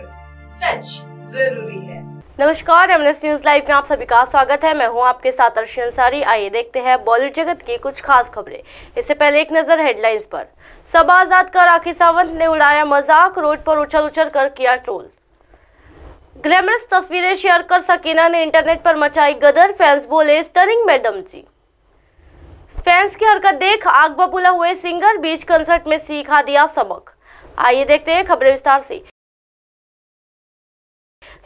सच जरूरी है नमस्कार एमनेस न्यूज लाइव में आप सभी का स्वागत है मैं हूं आपके साथ अर्शी अंसारी आइए देखते हैं बॉलीवुड जगत की कुछ खास खबरें इससे पहले एक नजर हेडलाइंस पर सबा आजाद का राखी सावंत ने उड़ाया मजाक रोड पर उछल उछल कर किया ट्रोल ग्लैमरस तस्वीरें शेयर कर सकीना ने इंटरनेट पर मचाई गदर फैंस बोले स्टनिंग मैडम जी फैंस की हरकत देख आग बबूला हुए सिंगर बीच कंसर्ट में सीखा दिया सबक आइए देखते हैं खबरें विस्तार से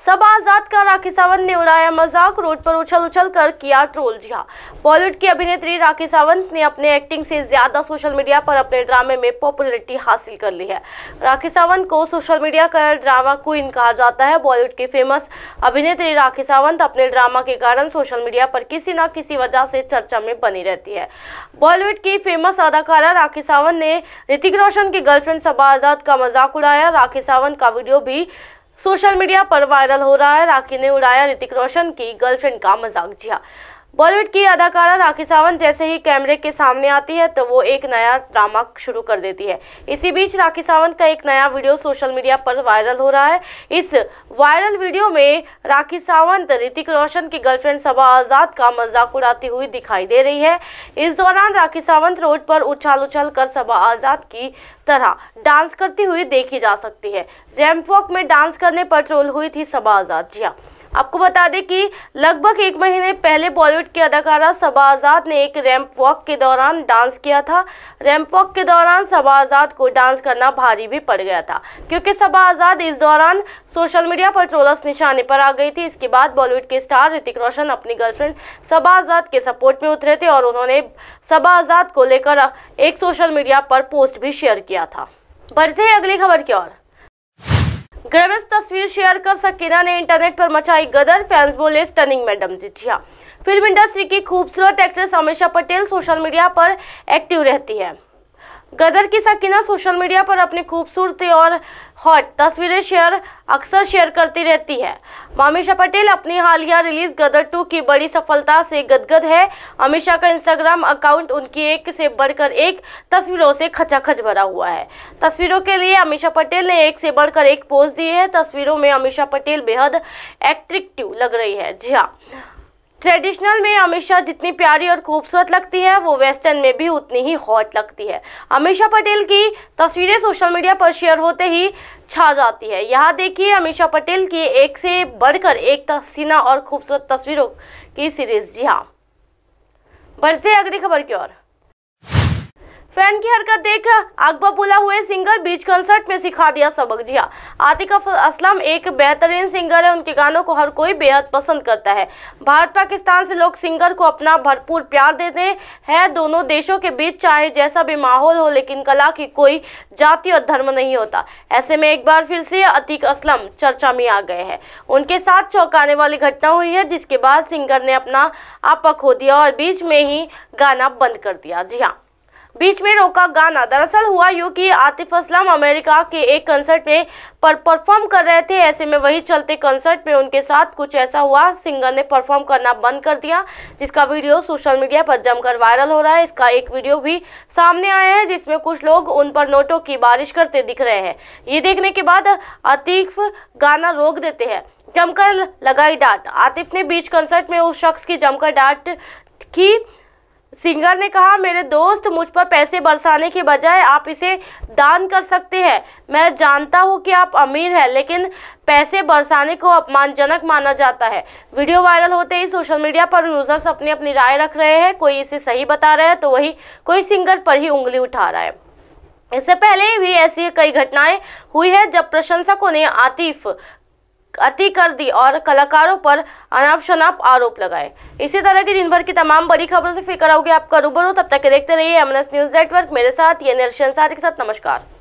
सबा आजाद का राखी सावंत ने उड़ाया मजाक रोड पर उछल उछल कर किया ट्रोल जिया बॉलीवुड की अभिनेत्री राखी सावंत ने अपने एक्टिंग से ज्यादा सोशल मीडिया पर अपने ड्रामे में पॉपुलरिटी हासिल कर ली है राखी सावंत को सोशल मीडिया का ड्रामा क्वीन कहा जाता है बॉलीवुड की फेमस अभिनेत्री राखी सावंत अपने ड्रामा के कारण सोशल मीडिया पर किसी न किसी वजह से चर्चा में बनी रहती है बॉलीवुड की फेमस अदाकारा राखी सावंत ने ऋतिक रोशन की गर्लफ्रेंड सबा आजाद का मजाक उड़ाया राखी सावंत का वीडियो भी सोशल मीडिया पर वायरल हो रहा है राखी ने उड़ाया ऋतिक रोशन की गर्लफ्रेंड का मजाक जिया बॉलीवुड की अदाकारा राखी सावंत जैसे ही कैमरे के सामने आती है तो वो एक नया ड्रामा शुरू कर देती है इसी बीच राखी सावंत का एक नया वीडियो सोशल मीडिया पर वायरल हो रहा है इस वायरल वीडियो में राखी सावंत ऋतिक रोशन की गर्लफ्रेंड सबा आज़ाद का मजाक उड़ाती हुई दिखाई दे रही है इस दौरान राखी सावंत रोड पर उछाल उछाल कर सबा आज़ाद की तरह डांस करती हुई देखी जा सकती है रैम्प वॉक में डांस करने पर ट्रोल हुई थी सबा आज़ाद जी हाँ आपको बता दें कि लगभग एक महीने पहले बॉलीवुड की अदाकारा सबा आज़ाद ने एक रैंप वॉक के दौरान डांस किया था रैंप वॉक के दौरान सबा आज़ाद को डांस करना भारी भी पड़ गया था क्योंकि सबा आज़ाद इस दौरान सोशल मीडिया पर ट्रोलर्स निशाने पर आ गई थी इसके बाद बॉलीवुड के स्टार ऋतिक रोशन अपनी गर्लफ्रेंड सबा आज़ाद के सपोर्ट में उतरे थे और उन्होंने सबा आज़ाद को लेकर एक सोशल मीडिया पर पोस्ट भी शेयर किया था बढ़ते अगली खबर की ओर ગેરસ तस्वीर शेयर कर सकीना ने इंटरनेट पर मचाई गदर फैंस बोले stunning madam ji film industry की खूबसूरत actress Ameesha Patel social media पर एक्टिव रहती है गदर की सकीना सोशल मीडिया पर अपनी खूबसूरती और हॉट तस्वीरें शेयर अक्सर शेयर करती रहती है अमीषा पटेल अपनी हालिया रिलीज गदर टू की बड़ी सफलता से गदगद है अमीषा का इंस्टाग्राम अकाउंट उनकी एक से बढ़कर एक तस्वीरों से खचाखच भरा हुआ है तस्वीरों के लिए अमीषा पटेल ने एक से बढ़कर एक पोज दी है तस्वीरों में अमीषा पटेल बेहद एट्रेक्टिव लग रही है जी हाँ ट्रेडिशनल में अमीषा जितनी प्यारी और खूबसूरत लगती है वो वेस्टर्न में भी उतनी ही हॉट लगती है अमीषा पटेल की तस्वीरें सोशल मीडिया पर शेयर होते ही छा जाती है यहाँ देखिए अमीषा पटेल की एक से बढ़कर एक तसीना और खूबसूरत तस्वीरों की सीरीज जी हाँ बढ़ते अगली खबर की ओर फैन की हरकत देख आग बबूला हुए सिंगर बीच कंसर्ट में सिखा दिया सबक जी हाँ आतिक असलम एक बेहतरीन सिंगर है उनके गानों को हर कोई बेहद पसंद करता है भारत पाकिस्तान से लोग सिंगर को अपना भरपूर प्यार देते हैं दोनों देशों के बीच चाहे जैसा भी माहौल हो लेकिन कला की कोई जाति और धर्म नहीं होता ऐसे में एक बार फिर से अतिक असलम चर्चा में आ गए हैं उनके साथ चौंकाने वाली घटना हुई है जिसके बाद सिंगर ने अपना आपा खो दिया और बीच में ही गाना बंद कर दिया जी हाँ बीच में रोका गाना दरअसल हुआ यूँ कि आतिफ असलम अमेरिका के एक कंसर्ट में पर परफॉर्म कर रहे थे ऐसे में वही चलते कंसर्ट में उनके साथ कुछ ऐसा हुआ सिंगर ने परफॉर्म करना बंद कर दिया जिसका वीडियो सोशल मीडिया पर जमकर वायरल हो रहा है इसका एक वीडियो भी सामने आया है जिसमें कुछ लोग उन पर नोटों की बारिश करते दिख रहे हैं ये देखने के बाद आतिफ गाना रोक देते हैं जमकर लगाई डांट आतिफ ने बीच कंसर्ट में उस शख्स की जमकर डांट की सिंगर ने कहा मेरे दोस्त मुझ पर पैसे बरसाने के बजाय आप इसे दान कर सकते हैं मैं जानता हूँ कि आप अमीर हैं लेकिन पैसे बरसाने को अपमानजनक माना जाता है वीडियो वायरल होते ही सोशल मीडिया पर यूजर्स अपनी अपनी राय रख रहे हैं कोई इसे सही बता रहा है तो वही कोई सिंगर पर ही उंगली उठा रहा है इससे पहले भी ऐसी कई घटनाएं हुई है जब प्रशंसकों ने आतिफ अति कर दी और कलाकारों पर अनाप शनाप आरोप लगाए इसी तरह की दिन भर की तमाम बड़ी खबरों से फिर कराओगे आपका रूबरू तब तक के देखते रहिए एमएनएस न्यूज नेटवर्क मेरे साथ ये निर्शन सारे के साथ नमस्कार